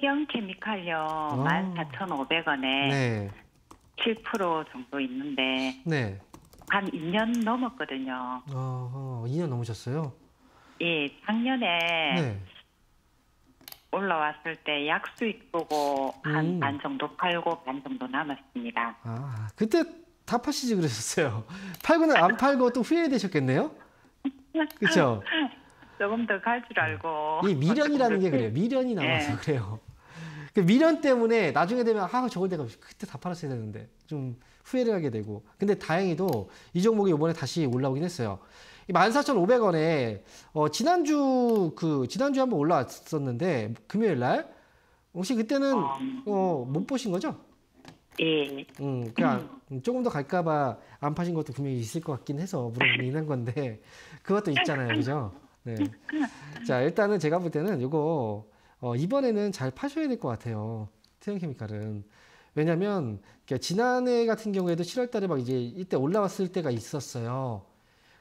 세경 케미칼요. 아. 만 사천 오백 원에 네. 칠프 정도 있는데 네. 한 2년 넘었거든요. 어, 2년 넘으셨어요? 예, 작년에 네. 올라왔을 때 약수익 보고 한반 음. 정도 팔고 반 정도 남았습니다. 아, 그때 다 파시지 그러셨어요. 팔고는 안 팔고 또 후회되셨겠네요? 그렇죠? 조금 더 갈 줄 알고. 이 미련이라는 게 그래요. 미련이 네. 남아서 네. 그래요. 그 미련 때문에 나중에 되면 아 저걸 내가 그때 다 팔았어야 되는데 좀 후회를 하게 되고 근데 다행히도 이 종목이 이번에 다시 올라오긴 했어요. 14,500원에 어, 지난주 그 지난주 에 한번 올라왔었는데 금요일 날 혹시 그때는 아. 어, 못 보신 거죠? 예. 음, 그냥 그러니까 음, 조금 더 갈까봐 안 파신 것도 분명히 있을 것 같긴 해서 물어보긴 한 건데 그것도 있잖아요, 그죠? 네. 자 일단은 제가 볼 때는 이거 어, 이번에는 잘 파셔야 될 것 같아요. 태양케미칼은. 왜냐면 지난해 같은 경우에도 7월 달에 막 이제 이때 올라왔을 때가 있었어요.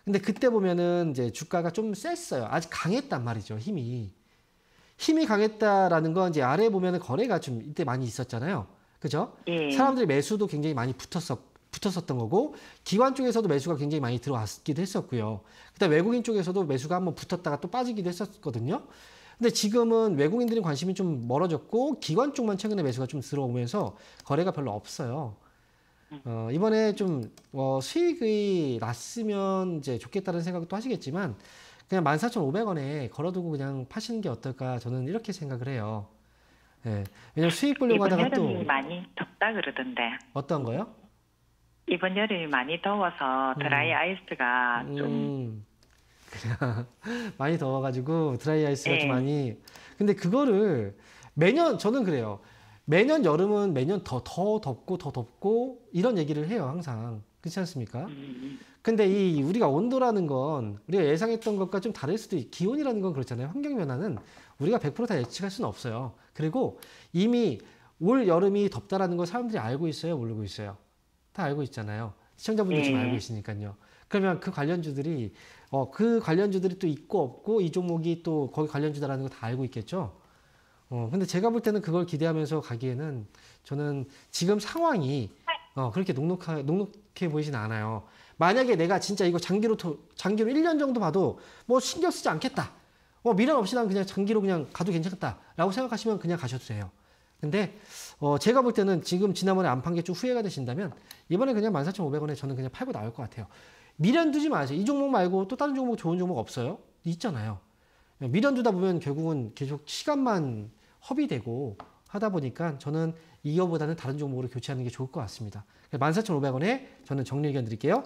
근데 그때 보면은 이제 주가가 좀 셌어요. 아직 강했단 말이죠. 힘이. 힘이 강했다라는 건 이제 아래 보면은 거래가 좀 이때 많이 있었잖아요. 그죠? 예. 사람들이 매수도 굉장히 많이 붙었었, 붙었었던 거고, 기관 쪽에서도 매수가 굉장히 많이 들어왔기도 했었고요. 그 다음 외국인 쪽에서도 매수가 한번 붙었다가 또 빠지기도 했었거든요. 근데 지금은 외국인들의 관심이 좀 멀어졌고 기관 쪽만 최근에 매수가 좀 들어오면서 거래가 별로 없어요. 음. 어, 이번에 좀 어, 수익이 났으면 이제 좋겠다는 생각도 하시겠지만 그냥 14,500원에 걸어두고 그냥 파시는 게 어떨까 저는 이렇게 생각을 해요. 예. 왜냐면 수익 보려고 하다가 또 많이 덥다 그러던데. 어떤 거요? 이번 여름이 많이 더워서 드라이 음. 아이스가 좀 음. 그냥 많이 더워가지고 드라이 아이스가 네. 좀 많이. 근데 그거를 매년 저는 그래요. 매년 여름은 매년 더, 더 덥고 더 덥고 이런 얘기를 해요 항상 그렇지 않습니까? 음, 음, 음. 근데 이 우리가 온도라는 건 우리가 예상했던 것과 좀 다를 수도 있, 기온이라는 건 그렇잖아요 환경 변화는 우리가 100%다 예측할 수는 없어요 그리고 이미 올 여름이 덥다라는 걸 사람들이 알고 있어요 모르고 있어요 다 알고 있잖아요 시청자분들 좀 네. 알고 계시니까요. 그러면 그 관련주들이 어, 그 관련주들이 또 있고 없고 이 종목이 또 거기 관련주다라는 거 다 알고 있겠죠. 어, 근데 제가 볼 때는 그걸 기대하면서 가기에는 저는 지금 상황이 어, 그렇게 녹록하, 녹록해 보이진 않아요. 만약에 내가 진짜 이거 장기로 토, 장기로 1년 정도 봐도 뭐 신경 쓰지 않겠다. 어, 미련 없이 난 그냥 장기로 그냥 가도 괜찮겠다라고 생각하시면 그냥 가셔도 돼요. 근데 어 제가 볼 때는 지금 지난번에 안 판 게 좀 후회가 되신다면 이번에 그냥 14,500원에 저는 그냥 팔고 나올 것 같아요. 미련 두지 마세요. 이 종목 말고 또 다른 종목 좋은 종목 없어요? 있잖아요. 예, 미련 두다 보면 결국은 계속 시간만 허비되고 하다 보니까 저는 이거보다는 다른 종목으로 교체하는 게 좋을 것 같습니다. 14,500원에 저는 정리 의견 드릴게요.